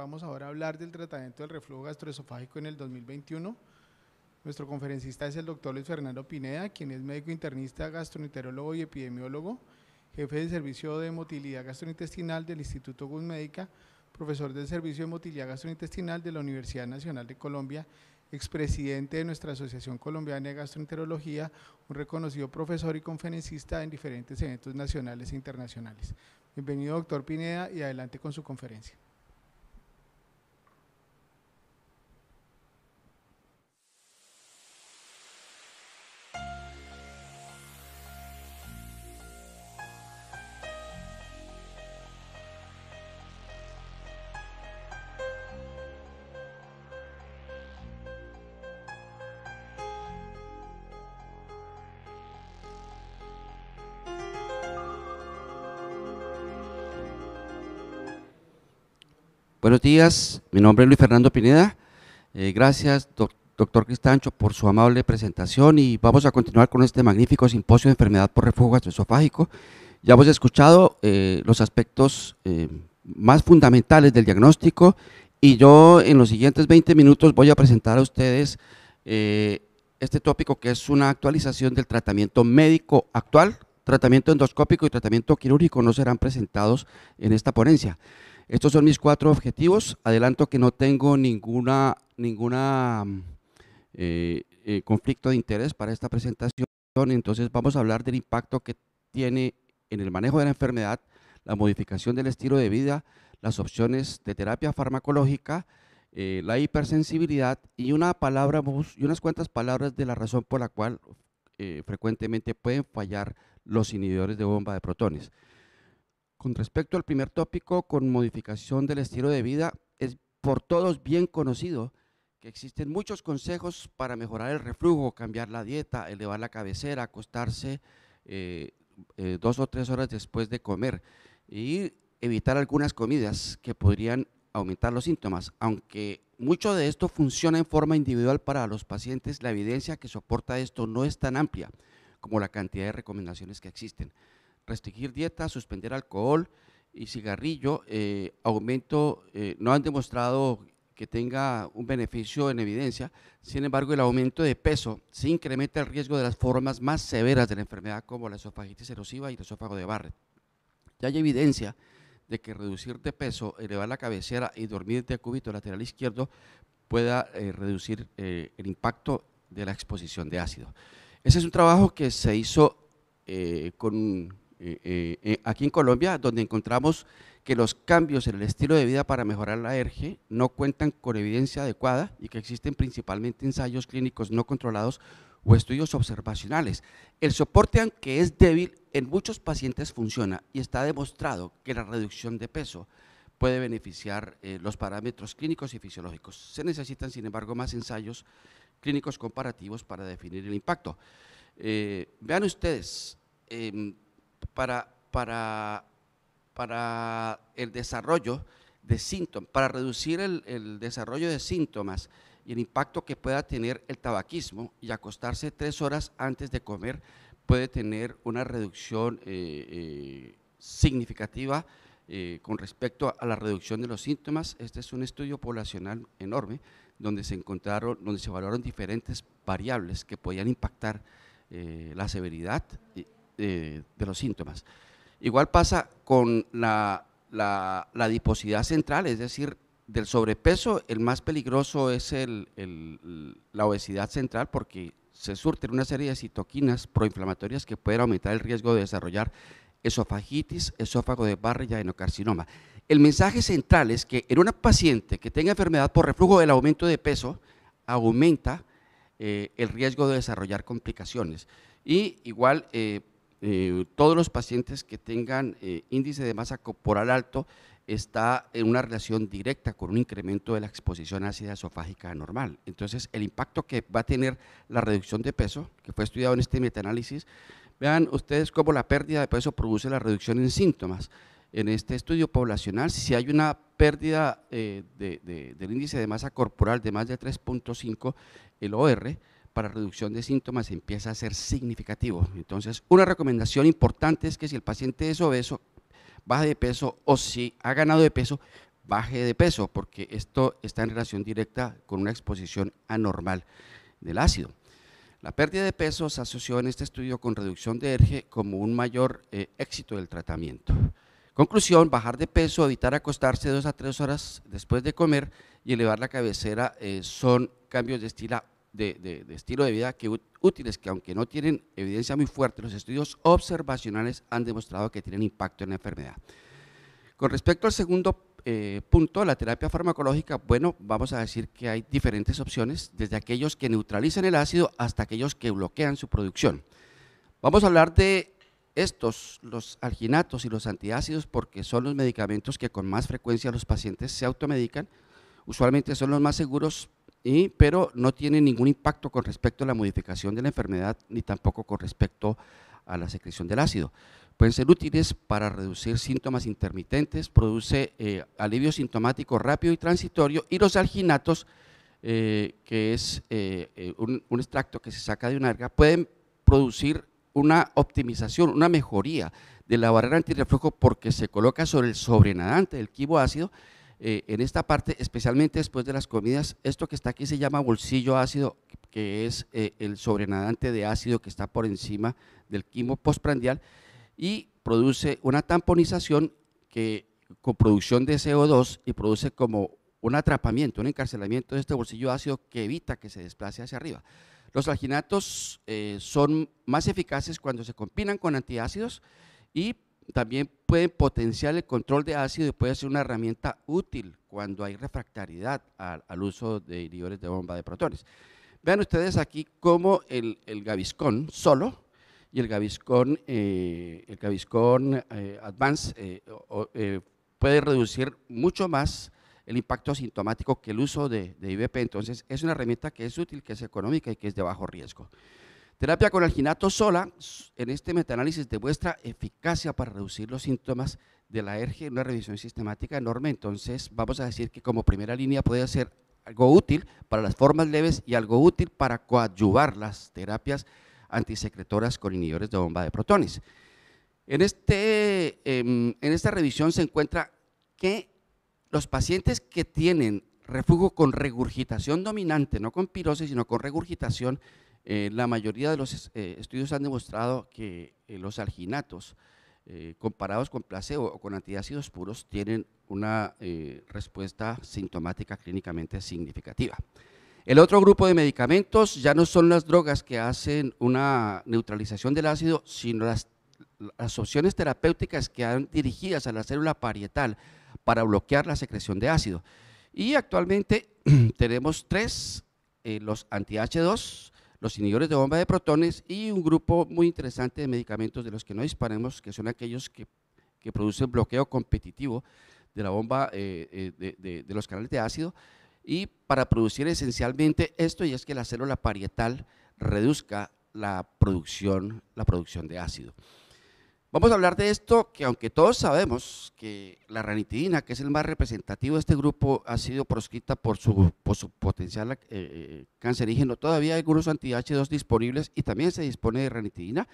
vamos ahora a hablar del tratamiento del reflujo gastroesofágico en el 2021. Nuestro conferencista es el doctor Luis Fernando Pineda, quien es médico internista, gastroenterólogo y epidemiólogo, jefe del Servicio de Motilidad Gastrointestinal del Instituto Médica, profesor del Servicio de Motilidad Gastrointestinal de la Universidad Nacional de Colombia, expresidente de nuestra Asociación Colombiana de Gastroenterología, un reconocido profesor y conferencista en diferentes eventos nacionales e internacionales. Bienvenido, doctor Pineda, y adelante con su conferencia. Buenos días, mi nombre es Luis Fernando Pineda. Eh, gracias, doctor Cristancho, por su amable presentación y vamos a continuar con este magnífico simposio de enfermedad por refugio gastroesofágico. Ya hemos escuchado eh, los aspectos eh, más fundamentales del diagnóstico y yo en los siguientes 20 minutos voy a presentar a ustedes este tópico que es una actualización del tratamiento médico actual, tratamiento endoscópico y tratamiento quirúrgico no serán presentados en esta ponencia. Estos son mis cuatro objetivos. Adelanto que no tengo ninguna, ninguna mm, eh, eh, conflicto de interés para esta presentación. Entonces vamos a hablar del impacto que tiene en el manejo de la enfermedad, la modificación del estilo de vida, las opciones de terapia farmacológica, eh, la hipersensibilidad y una palabra y unas cuantas palabras de la razón por la cual frecuentemente pueden fallar los inhibidores de bomba de protones. Con respecto al primer tópico, con modificación del estilo de vida, es por todos bien conocido que existen muchos consejos para mejorar el reflujo, cambiar la dieta, elevar la cabecera, acostarse eh, eh, dos o tres horas después de comer y evitar algunas comidas que podrían aumentar los síntomas. Aunque mucho de esto funciona en forma individual para los pacientes, la evidencia que soporta esto no es tan amplia como la cantidad de recomendaciones que existen restringir dieta, suspender alcohol y cigarrillo, eh, aumento, eh, no han demostrado que tenga un beneficio en evidencia, sin embargo el aumento de peso se incrementa el riesgo de las formas más severas de la enfermedad como la esofagitis erosiva y el esófago de Barrett. Ya hay evidencia de que reducir de peso, elevar la cabecera y dormir de cúbito lateral izquierdo pueda eh, reducir el impacto de la exposición de ácido. Ese es un trabajo que se hizo con eh, eh, eh, aquí en Colombia, donde encontramos que los cambios en el estilo de vida para mejorar la ERGE no cuentan con evidencia adecuada y que existen principalmente ensayos clínicos no controlados o estudios observacionales. El soporte, aunque es débil, en muchos pacientes funciona y está demostrado que la reducción de peso puede beneficiar los parámetros clínicos y fisiológicos. Se necesitan, sin embargo, más ensayos clínicos comparativos para definir el impacto. vean ustedes, em, para, para, para el desarrollo de síntomas, para reducir el, desarrollo de síntomas y el impacto que pueda tener el tabaquismo y acostarse tres horas antes de comer puede tener una reducción eh, eh, significativa eh, con respecto a la reducción de los síntomas. Este es un estudio poblacional enorme donde se encontraron, donde se evaluaron diferentes variables que podían impactar la severidad eh, de los síntomas. Igual pasa con la, la, adiposidad central, es decir, del sobrepeso, el más peligroso es la obesidad central porque se surten una serie de citoquinas proinflamatorias que pueden aumentar el riesgo de desarrollar esofagitis, esófago de barra y adenocarcinoma. El mensaje central es que en una paciente que tenga enfermedad por reflujo, del aumento de peso aumenta eh, el riesgo de desarrollar complicaciones. Y igual eh, eh, todos los pacientes que tengan eh, índice de masa corporal alto está en una relación directa con un incremento de la exposición ácida esofágica normal. Entonces, el impacto que va a tener la reducción de peso, que fue estudiado en este metaanálisis, vean ustedes cómo la pérdida de peso produce la reducción en síntomas. En este estudio poblacional, si hay una pérdida eh, del índice de masa corporal de más de 3.5, el OR, para reducción de síntomas empieza a ser significativo. Entonces, una recomendación importante es que si el paciente es obeso, baje de peso o si ha ganado de peso, baje de peso, porque esto está en relación directa con una exposición anormal del ácido. La pérdida de peso se asoció en este estudio con reducción de ERGE como un mayor eh, éxito del tratamiento. Conclusión, bajar de peso, evitar acostarse dos a tres horas después de comer y elevar la cabecera eh, son cambios de estilo de, estilo de vida que útiles que aunque no tienen evidencia muy fuerte, los estudios observacionales han demostrado que tienen impacto en la enfermedad. Con respecto al segundo eh, punto, la terapia farmacológica, bueno, vamos a decir que hay diferentes opciones, desde aquellos que neutralizan el ácido hasta aquellos que bloquean su producción. Vamos a hablar de estos, los alginatos y los antiácidos, porque son los medicamentos que con más frecuencia los pacientes se automedican. Usualmente son los más seguros pero no tiene ningún impacto con respecto a la modificación de la enfermedad ni tampoco con respecto a la secreción del ácido. Pueden ser útiles para reducir síntomas intermitentes, produce eh, alivio sintomático rápido y transitorio y los alginatos, eh, que es eh, un, extracto que se saca de una alga, pueden producir una optimización, una mejoría de la barrera antirreflujo porque se coloca sobre el sobrenadante del quivo ácido eh, en esta parte, especialmente después de las comidas, esto que está aquí se llama bolsillo ácido, que es eh, el sobrenadante de ácido que está por encima del quimo postprandial y produce una tamponización que con producción de CO2 y produce como un atrapamiento, un encarcelamiento de este bolsillo ácido que evita que se desplace hacia arriba. Los alginatos eh, son más eficaces cuando se combinan con antiácidos y también pueden potenciar el control de ácido y puede ser una herramienta útil cuando hay refractariedad al, uso de inhibidores de bomba de protones. Vean ustedes aquí cómo el, el solo y el Gaviscon, eh, el eh, Advance eh, puede reducir mucho más el impacto sintomático que el uso de, de Entonces, es una herramienta que es útil, que es económica y que es de bajo riesgo. Terapia con alginato sola, en este metaanálisis demuestra eficacia para reducir los síntomas de la en una revisión sistemática enorme, entonces vamos a decir que como primera línea puede ser algo útil para las formas leves y algo útil para coadyuvar las terapias antisecretoras con inhibidores de bomba de protones. En, este, em, en esta revisión se encuentra que los pacientes que tienen refugio con regurgitación dominante, no con pirosis, sino con regurgitación, eh, la mayoría de los eh, estudios han demostrado que eh, los alginatos, comparados con placebo o con antiácidos puros, tienen una respuesta sintomática clínicamente significativa. El otro grupo de medicamentos ya no son las drogas que hacen una neutralización del ácido, sino las, opciones terapéuticas que han dirigidas a la célula parietal para bloquear la secreción de ácido. Y actualmente tenemos tres, los anti-H2, los inhibidores de bomba de protones y un grupo muy interesante de medicamentos de los que no disparemos, que son aquellos que, producen bloqueo competitivo de la bomba eh, eh, de, los canales de ácido y para producir esencialmente esto y es que la célula parietal reduzca la la producción de ácido. Vamos a hablar de esto que aunque todos sabemos que la ranitidina, que es el más representativo de este grupo, ha sido proscrita por su, potencial eh, eh, cancerígeno, todavía hay algunos anti-H2 disponibles y también se dispone de ranitidina.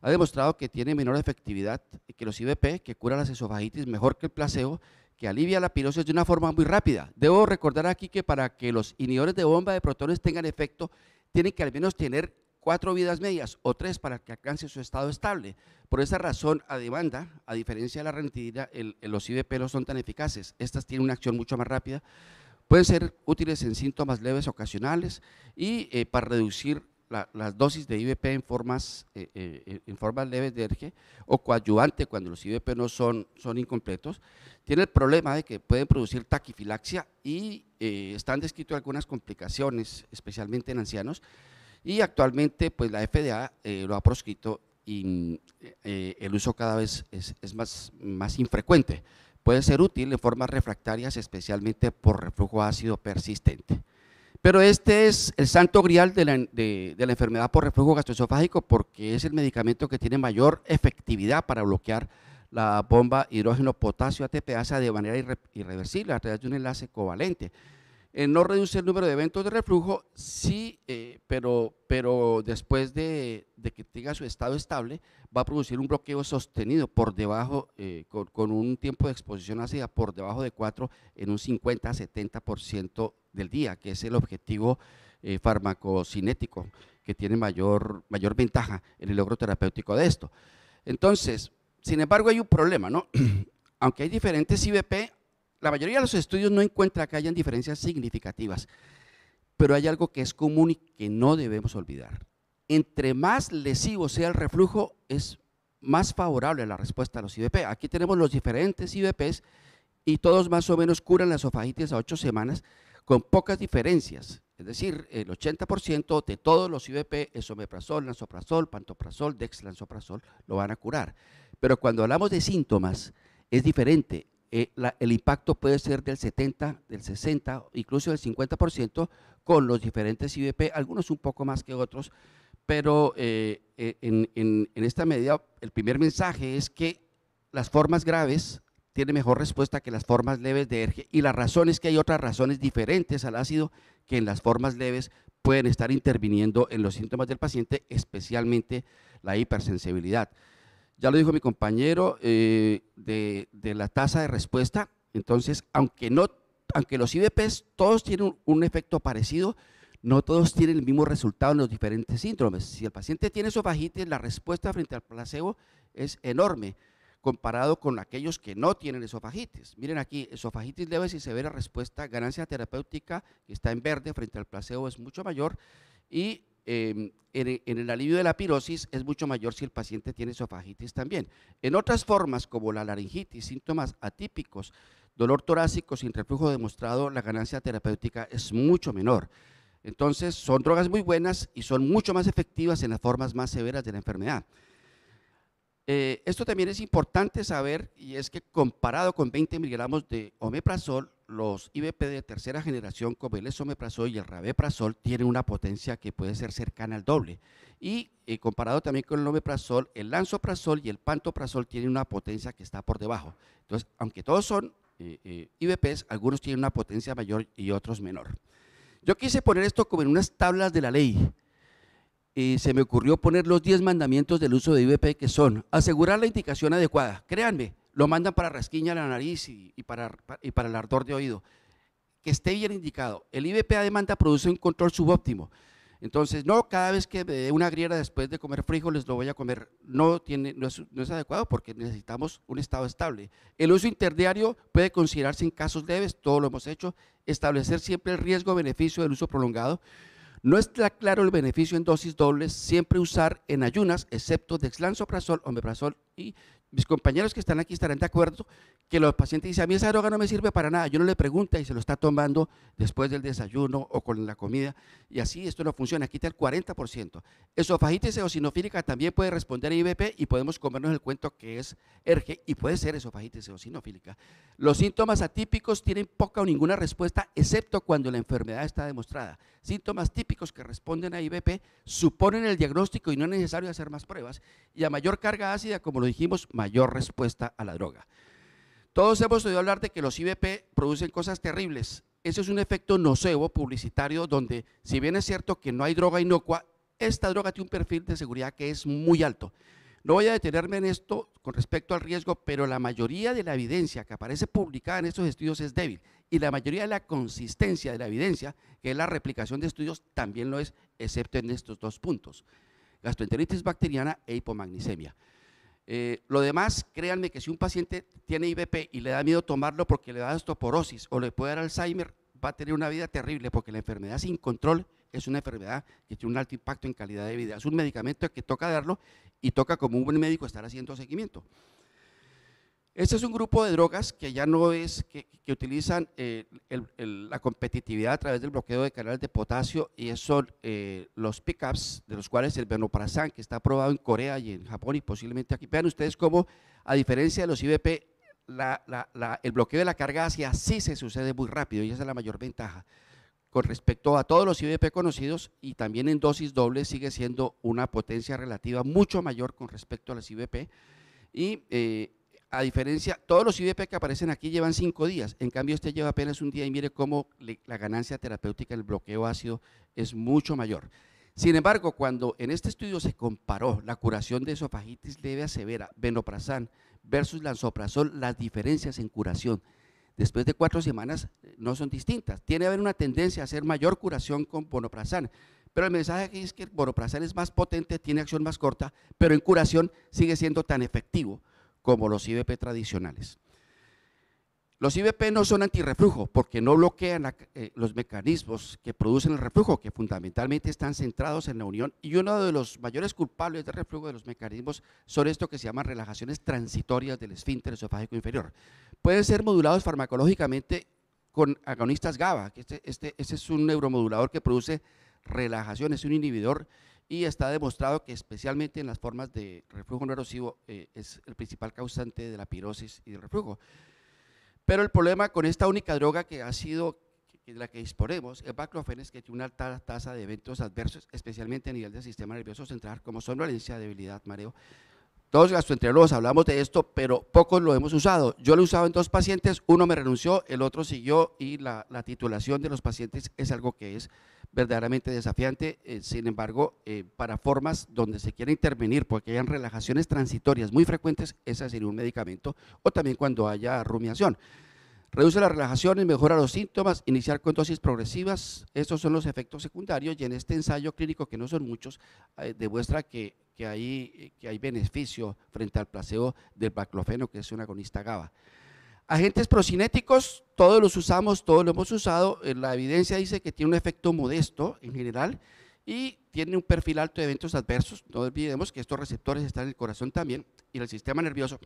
Ha demostrado que tiene menor efectividad que los IBP, que cura la esofagitis mejor que el placebo, que alivia la pirosis de una forma muy rápida. Debo recordar aquí que para que los inhibidores de bomba de protones tengan efecto, tienen que al menos tener cuatro vidas medias o tres para que alcance su estado estable. Por esa razón, a demanda, a diferencia de la rentidina, los IBP no son tan eficaces. Estas tienen una acción mucho más rápida. Pueden ser útiles en síntomas leves ocasionales y eh, para reducir las dosis de IBP en formas, eh, eh, en formas leves de ERGE o coadyuvante cuando los IBP no son, son incompletos, tiene el problema de que pueden producir taquifilaxia y están descritos algunas complicaciones, especialmente en ancianos, y actualmente, pues la FDA eh, lo ha proscrito y eh, eh, el uso cada vez es, más, infrecuente. Puede ser útil en formas refractarias, especialmente por reflujo ácido persistente. Pero este es el santo grial de la, enfermedad por reflujo gastroesofágico porque es el medicamento que tiene mayor efectividad para bloquear la bomba hidrógeno-potasio ATPasa de manera irreversible a través de un enlace covalente. no reduce el número de eventos de reflujo, si, pero, después de, que tenga su estado estable, va a producir un bloqueo sostenido por debajo, eh, con, un tiempo de exposición ácida por debajo de 4 en un 50 70% del día, que es el objetivo eh, farmacocinético que tiene mayor, mayor ventaja en el logro terapéutico de esto. Entonces, sin embargo, hay un problema, ¿no? Aunque hay diferentes IBP, la mayoría de los estudios no encuentra que hayan diferencias significativas pero hay algo que es común y que no debemos olvidar. Entre más lesivo sea el reflujo, es más favorable la respuesta a los IBP. Aquí tenemos los diferentes IBPs y todos más o menos curan la esofagitis a ocho semanas con pocas diferencias. Es decir, el 80% de todos los IBP, esomeprazol, lansoprazol, pantoprazol, dexlansoprazol, lo van a curar. Pero cuando hablamos de síntomas, es diferente. Eh, el impacto puede ser del 70, del 60, incluso del 50% con los diferentes IBP, algunos un poco más que otros, pero eh, eh, en, esta medida el primer mensaje es que las formas graves tienen mejor respuesta que las formas leves de ERGE y la razón es que hay otras razones diferentes al ácido que en las formas leves pueden estar interviniendo en los síntomas del paciente, especialmente la hipersensibilidad ya lo dijo mi compañero, eh, de, la tasa de respuesta. Entonces, aunque, no, aunque los IBPs todos tienen un, efecto parecido, no todos tienen el mismo resultado en los diferentes síndromes. Si el paciente tiene esofagitis, la respuesta frente al placebo es enorme comparado con aquellos que no tienen esofagitis. Miren aquí, esofagitis leve y severa respuesta, ganancia terapéutica que está en verde frente al placebo es mucho mayor y Em, en, el alivio de la pirosis es mucho mayor si el paciente tiene esofagitis también. En otras formas, como la laringitis, síntomas atípicos, dolor torácico sin reflujo demostrado, la ganancia terapéutica es mucho menor. Entonces, son drogas muy buenas y son mucho más efectivas en las formas más severas de la enfermedad. Eh, esto también es importante saber y es que comparado con 20 miligramos de omeprazol, los IBP de tercera generación como el esomeprazol y el rabeprazol tienen una potencia que puede ser cercana al doble. Y eh, comparado también con el omeprazol, el lanzoprazol y el pantoprazol tienen una potencia que está por debajo. Entonces, aunque todos son eh, eh, IBPs, algunos tienen una potencia mayor y otros menor. Yo quise poner esto como en unas tablas de la ley. Y se me ocurrió poner los 10 mandamientos del uso de IBP que son asegurar la indicación adecuada. Créanme, lo mandan para rasquiña la nariz y, para, el ardor de oído. Que esté bien indicado. El IBPA demanda produce un control subóptimo. Entonces, no, cada vez que me dé una griera después de comer frijoles, lo voy a comer. No, tiene, no es, adecuado porque necesitamos un estado estable. El uso interdiario puede considerarse en casos leves, todo lo hemos hecho, establecer siempre el riesgo-beneficio del uso prolongado. No está claro el beneficio en dosis dobles, siempre usar en ayunas, excepto de dexlansoprazol, omeprazol y mis compañeros que están aquí estarán de acuerdo que los pacientes dicen, a mí esa droga no me sirve para nada, yo no le pregunta y se lo está tomando después del desayuno o con la comida, y así esto no funciona, aquí el 40%. Esofagitis eosinofílica también puede responder a IBP y podemos comernos el cuento que es ERGE y puede ser esofagitis eosinofílica. Los síntomas atípicos tienen poca o ninguna respuesta, excepto cuando la enfermedad está demostrada. Síntomas típicos que responden a IBP suponen el diagnóstico y no es necesario hacer más pruebas, y a mayor carga ácida, como lo dijimos, mayor respuesta a la droga. Todos hemos oído hablar de que los IBP producen cosas terribles. Ese es un efecto nocebo publicitario donde, si bien es cierto que no hay droga inocua, esta droga tiene un perfil de seguridad que es muy alto. No voy a detenerme en esto con respecto al riesgo, pero la mayoría de la evidencia que aparece publicada en estos estudios es débil y la mayoría de la consistencia de la evidencia, que es la replicación de estudios, también lo es, excepto en estos dos puntos, gastroenteritis bacteriana e hipomagnesemia. Eh, lo demás, créanme que si un paciente tiene IBP y le da miedo tomarlo porque le da osteoporosis o le puede dar Alzheimer, va a tener una vida terrible porque la enfermedad sin control es una enfermedad que tiene un alto impacto en calidad de vida. Es un medicamento que toca darlo y toca como un buen médico estar haciendo seguimiento. Este es un grupo de drogas que ya no es, que, utilizan eh, la competitividad a través del bloqueo de canales de potasio y son eh, los pickups, de los cuales el Benoprasan, que está aprobado en Corea y en Japón y posiblemente aquí. Vean ustedes cómo, a diferencia de los IBP, el bloqueo de la carga hacia sí se sucede muy rápido y esa es la mayor ventaja. Con respecto a todos los IBP conocidos y también en dosis doble sigue siendo una potencia relativa mucho mayor con respecto a las IBP y eh, a diferencia, todos los IVP que aparecen aquí llevan cinco días, en cambio este lleva apenas un día y mire cómo la ganancia terapéutica del bloqueo ácido es mucho mayor. Sin embargo, cuando en este estudio se comparó la curación de esofagitis leve a severa, venoprazán versus lansoprazol, las diferencias en curación después de cuatro semanas eh, no son distintas. Tiene que haber una tendencia a hacer mayor curación con bonoprazán. Pero el mensaje aquí es que el bonoprazán es más potente, tiene acción más corta, pero en curación sigue siendo tan efectivo como los IBP tradicionales. Los IBP no son antirreflujo porque no bloquean eh, los mecanismos que producen el reflujo, que fundamentalmente están centrados en la unión. Y uno de los mayores culpables del reflujo de los mecanismos son esto que se llaman relajaciones transitorias del esfínter esofágico inferior. Pueden ser modulados farmacológicamente con agonistas GABA, que este, este es un neuromodulador que produce relajaciones, un inhibidor y está demostrado que especialmente en las formas de reflujo no erosivo eh, es el principal causante de la pirosis y del reflujo. Pero el problema con esta única droga que ha sido de la que disponemos, el baclofen es que tiene una alta tasa de eventos adversos, especialmente a nivel del sistema nervioso central, como son dolencia, debilidad, mareo, todos gastroenterólogos hablamos de esto, pero pocos lo hemos usado. Yo lo he usado en dos pacientes, uno me renunció, el otro siguió y la, titulación de los pacientes es algo que es verdaderamente desafiante. Eh, sin embargo, eh, para formas donde se quiera intervenir, porque hayan relajaciones transitorias muy frecuentes, ese sería un medicamento, o también cuando haya rumiación. Reduce las relajaciones, mejora los síntomas, iniciar con dosis progresivas. Estos son los efectos secundarios y en este ensayo clínico, que no son muchos, eh, demuestra que, hay, que hay beneficio frente al placebo del baclofeno, que es un agonista GABA. Agentes procinéticos, todos los usamos, todos los hemos usado. Eh, la evidencia dice que tiene un efecto modesto en general y tiene un perfil alto de eventos adversos. No olvidemos que estos receptores están en el corazón también y en el sistema nervioso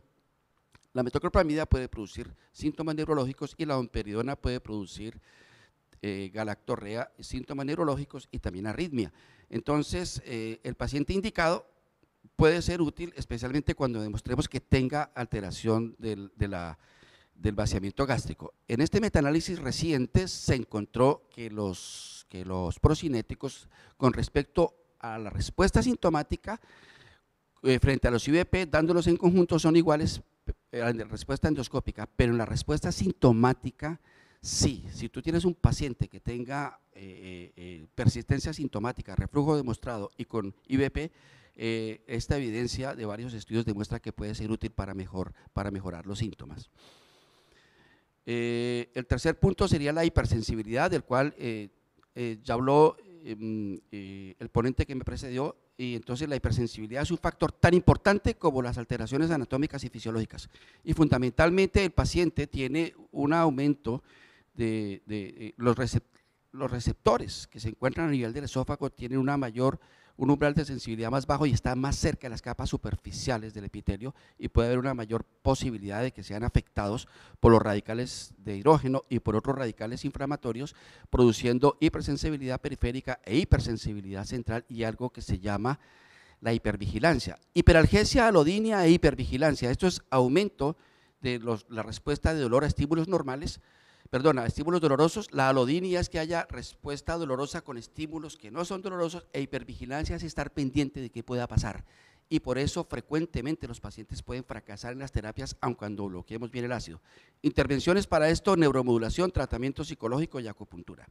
la metoclopramida puede producir síntomas neurológicos y la domperidona puede producir eh, galactorrea, síntomas neurológicos y también arritmia. Entonces, eh, el paciente indicado puede ser útil especialmente cuando demostremos que tenga alteración del, del vaciamiento gástrico. En este metaanálisis reciente se encontró que los, que los procinéticos con respecto a la respuesta sintomática eh, frente a los IVP dándolos en conjunto, son iguales eh, respuesta endoscópica, pero en la respuesta sintomática, sí. Si tú tienes un paciente que tenga eh, eh, persistencia sintomática, reflujo demostrado y con IBP, esta evidencia de varios estudios demuestra que puede ser útil para, para mejorar los síntomas. el tercer punto sería la hipersensibilidad, del cual ya habló em, el ponente que me precedió, y entonces la hipersensibilidad es un factor tan importante como las alteraciones anatómicas y fisiológicas. Y fundamentalmente el paciente tiene un aumento de, eh, los, receptores que se encuentran a nivel del esófago, tienen una mayor un umbral de sensibilidad más bajo y está más cerca de las capas superficiales del epitelio y puede haber una mayor posibilidad de que sean afectados por los radicales de hidrógeno y por otros radicales inflamatorios, produciendo hipersensibilidad periférica e hipersensibilidad central y algo que se llama la hipervigilancia. Hiperalgesia alodinia e hipervigilancia. Esto es aumento de la respuesta de dolor a estímulos normales perdona, estímulos dolorosos, la alodinia es que haya respuesta dolorosa con estímulos que no son dolorosos e hipervigilancia es estar pendiente de qué pueda pasar. Y por eso frecuentemente los pacientes pueden fracasar en las terapias, aun cuando bloqueemos bien el ácido. Intervenciones para esto, neuromodulación, tratamiento psicológico y acupuntura.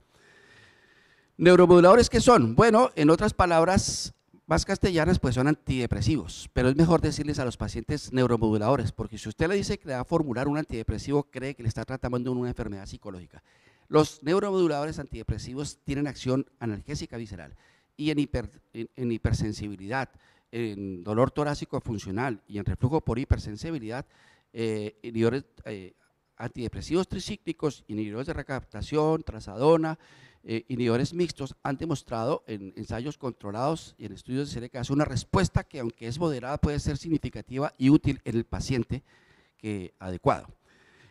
¿Neuromoduladores qué son? Bueno, en otras palabras, más castellanas pues son antidepresivos, pero es mejor decirles a los pacientes neuromoduladores, porque si usted le dice que le va a formular un antidepresivo, cree que le está tratando una enfermedad psicológica. Los neuromoduladores antidepresivos tienen acción analgésica visceral y en, hiper, en, hipersensibilidad, en dolor torácico funcional y en reflujo por hipersensibilidad, eh, inhibidores eh, antidepresivos tricíclicos, inhibidores de recaptación, trazadona, eh, inhibidores mixtos han demostrado en ensayos controlados y en estudios de CDK una respuesta que aunque es moderada puede ser significativa y útil en el paciente que adecuado.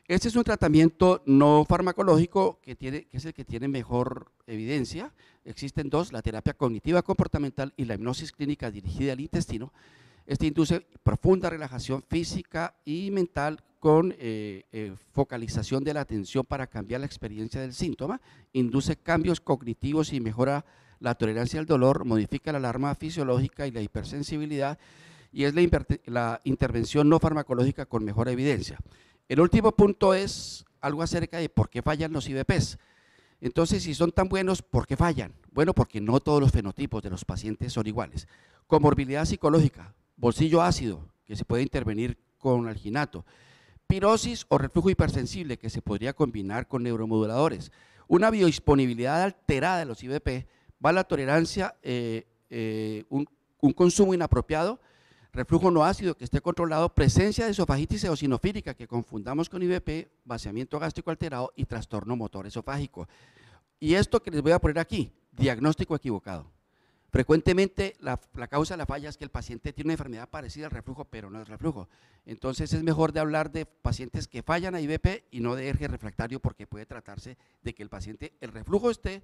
Este es un tratamiento no farmacológico que, tiene, que es el que tiene mejor evidencia. Existen dos, la terapia cognitiva comportamental y la hipnosis clínica dirigida al intestino, este induce profunda relajación física y mental con eh, eh, focalización de la atención para cambiar la experiencia del síntoma, induce cambios cognitivos y mejora la tolerancia al dolor, modifica la alarma fisiológica y la hipersensibilidad, y es la, la intervención no farmacológica con mejor evidencia. El último punto es algo acerca de por qué fallan los IBPs. Entonces, si son tan buenos, ¿por qué fallan? Bueno, porque no todos los fenotipos de los pacientes son iguales. Comorbilidad psicológica, bolsillo ácido, que se puede intervenir con alginato, pirosis o reflujo hipersensible, que se podría combinar con neuromoduladores, una biodisponibilidad alterada de los IBP, va tolerancia, la tolerancia, eh, eh, un, un, consumo inapropiado, reflujo no ácido que esté controlado, presencia de esofagitis eosinofílica que confundamos con IBP, vaciamiento gástrico alterado y trastorno motor esofágico. Y esto que les voy a poner aquí, diagnóstico equivocado. Frecuentemente la, causa de la falla es que el paciente tiene una enfermedad parecida al reflujo, pero no es reflujo. Entonces es mejor de hablar de pacientes que fallan a IBP y no de eje refractario porque puede tratarse de que el paciente, el reflujo esté,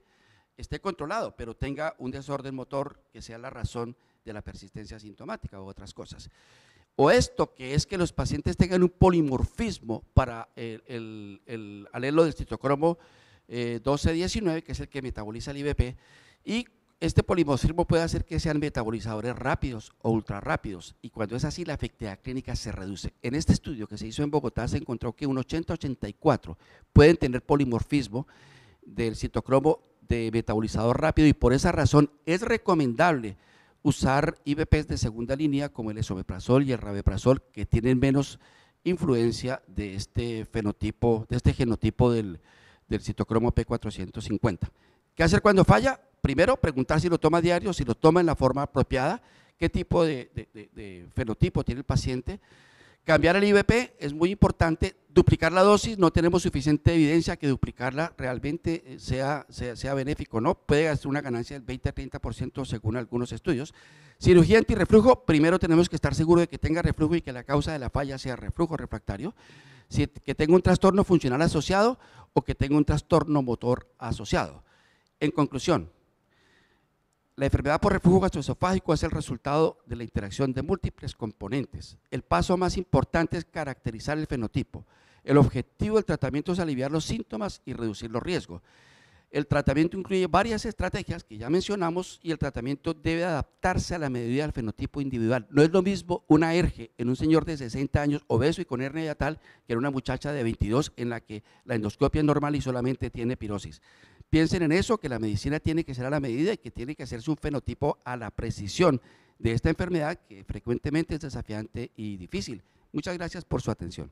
esté controlado, pero tenga un desorden motor que sea la razón de la persistencia sintomática u otras cosas. O esto, que es que los pacientes tengan un polimorfismo para el, alelo del citocromo 12 eh, que es el que metaboliza el IBP, y este polimorfismo puede hacer que sean metabolizadores rápidos o ultrarrápidos y cuando es así la efectividad clínica se reduce. En este estudio que se hizo en Bogotá se encontró que un 80-84 pueden tener polimorfismo del citocromo de metabolizador rápido y por esa razón es recomendable usar IBPs de segunda línea como el esomeprazol y el rabeprazol que tienen menos influencia de este fenotipo, de este genotipo del, del citocromo P450. ¿Qué hacer cuando falla? primero preguntar si lo toma diario, si lo toma en la forma apropiada, qué tipo de, fenotipo tiene el paciente. Cambiar el IVP es muy importante, duplicar la dosis, no tenemos suficiente evidencia que duplicarla realmente eh, sea, sea, benéfico, ¿no? Puede hacer una ganancia del 20-30% según algunos estudios. Cirugía antirreflujo, primero tenemos que estar seguros de que tenga reflujo y que la causa de la falla sea reflujo refractario, que tenga un trastorno funcional asociado o que tenga un trastorno motor asociado. En conclusión, la enfermedad por refugio gastroesofágico es el resultado de la interacción de múltiples componentes. El paso más importante es caracterizar el fenotipo. El objetivo del tratamiento es aliviar los síntomas y reducir los riesgos. El tratamiento incluye varias estrategias que ya mencionamos y el tratamiento debe adaptarse a la medida del fenotipo individual. No es lo mismo una erge en un señor de 60 años obeso y con hernia yatal que en una muchacha de 22 en la que la endoscopia es normal y solamente tiene pirosis. Piensen en eso, que la medicina tiene que ser a la medida y que tiene que hacerse un fenotipo a la precisión de esta enfermedad que frecuentemente es desafiante y difícil. Muchas gracias por su atención.